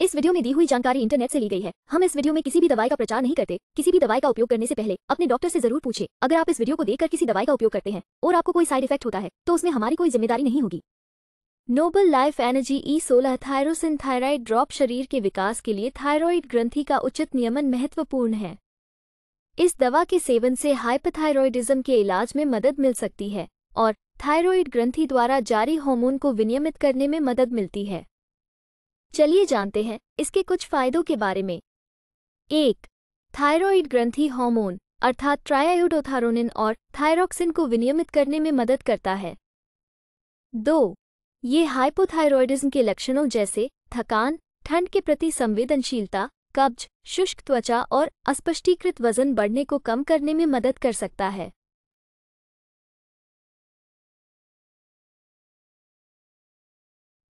इस वीडियो में दी हुई जानकारी इंटरनेट से ली गई है हम इस वीडियो में किसी भी दवाई का प्रचार नहीं करते किसी भी दवाई का उपयोग करने से पहले अपने डॉक्टर से जरूर पूछे अगर आप इस वीडियो को देखकर किसी दवाई का उपयोग करते हैं और आपको कोई साइड इफेक्ट होता है तो उसमें हमारी कोई जिम्मेदारी नहीं होगी नोबल लाइफ एनर्जी ई सोलह थायरोसिन थायराइड ड्रॉप शरीर के विकास के लिए थायरॉइड ग्रंथि का उचित नियमन महत्वपूर्ण है इस दवा के सेवन से हाइपथायरॉयडिज्म के इलाज में मदद मिल सकती है और थायरॉइड ग्रंथि द्वारा जारी हार्मोन को विनियमित करने में मदद मिलती है चलिए जानते हैं इसके कुछ फायदों के बारे में एक थायरॉइड ग्रंथि हार्मोन अर्थात ट्रायाडोथारोनिन और थायरोक्सिन को विनियमित करने में मदद करता है दो ये हाइपोथायरॉयडिज्म के लक्षणों जैसे थकान ठंड के प्रति संवेदनशीलता कब्ज शुष्क त्वचा और अस्पष्टीकृत वजन बढ़ने को कम करने में मदद कर सकता है